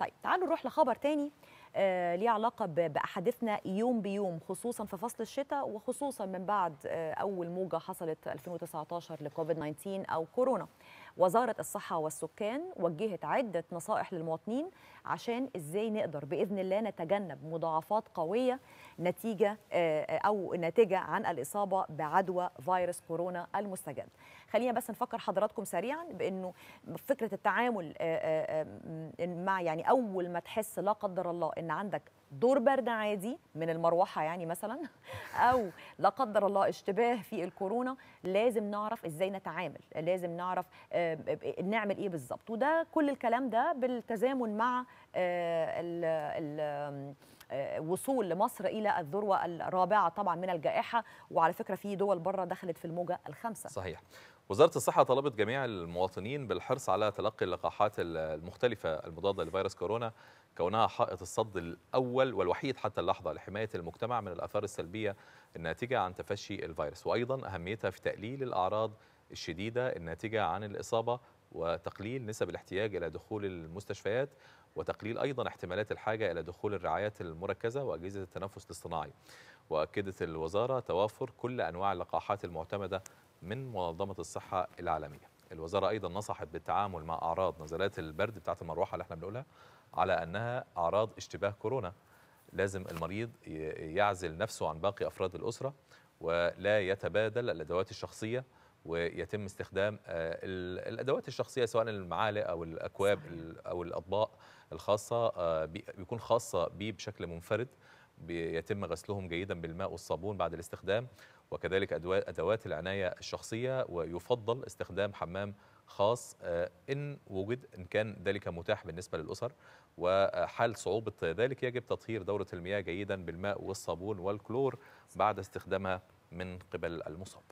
طيب تعالوا نروح لخبر تاني آه ليه علاقه باحاديثنا يوم بيوم خصوصا في فصل الشتاء وخصوصا من بعد آه اول موجه حصلت 2019 لكوفيد 19 او كورونا. وزاره الصحه والسكان وجهت عده نصائح للمواطنين عشان ازاي نقدر باذن الله نتجنب مضاعفات قويه نتيجه آه، آه، او نتيجه عن الاصابه بعدوى فيروس كورونا المستجد خلينا بس نفكر حضراتكم سريعا بانه فكره التعامل آه، مع يعني اول ما تحس لا قدر الله ان عندك دور برد عادي من المروحه يعني مثلا او لا قدر الله اشتباه في الكورونا لازم نعرف ازاي نتعامل لازم نعرف نعمل ايه بالظبط وده كل الكلام ده بالتزامن مع ال ال وصول لمصر الى الذروه الرابعه طبعا من الجائحه وعلى فكره في دول بره دخلت في الموجه الخامسه صحيح وزارة الصحة طلبت جميع المواطنين بالحرص على تلقي اللقاحات المختلفة المضادة لفيروس كورونا كونها حائط الصد الأول والوحيد حتى اللحظة لحماية المجتمع من الآثار السلبية الناتجة عن تفشي الفيروس وأيضا أهميتها في تقليل الأعراض الشديدة الناتجة عن الإصابة وتقليل نسب الاحتياج إلى دخول المستشفيات وتقليل أيضا احتمالات الحاجة إلى دخول الرعايات المركزة وأجهزة التنفس الاصطناعي وأكدت الوزارة توافر كل أنواع اللقاحات المعتمدة من منظمة الصحة العالمية الوزارة أيضا نصحت بالتعامل مع أعراض نزلات البرد بتاعة المروحة اللي احنا بنقولها على أنها أعراض اشتباه كورونا لازم المريض يعزل نفسه عن باقي أفراد الأسرة ولا يتبادل الأدوات الشخصية ويتم استخدام آه، الادوات الشخصيه سواء المعالق او الاكواب صحيح. او الاطباق الخاصه آه، بيكون خاصه بيه بشكل منفرد بيتم غسلهم جيدا بالماء والصابون بعد الاستخدام وكذلك ادوات العنايه الشخصيه ويفضل استخدام حمام خاص آه، ان وجد ان كان ذلك متاح بالنسبه للاسر وحال صعوبه ذلك يجب تطهير دوره المياه جيدا بالماء والصابون والكلور بعد استخدامها من قبل المصاب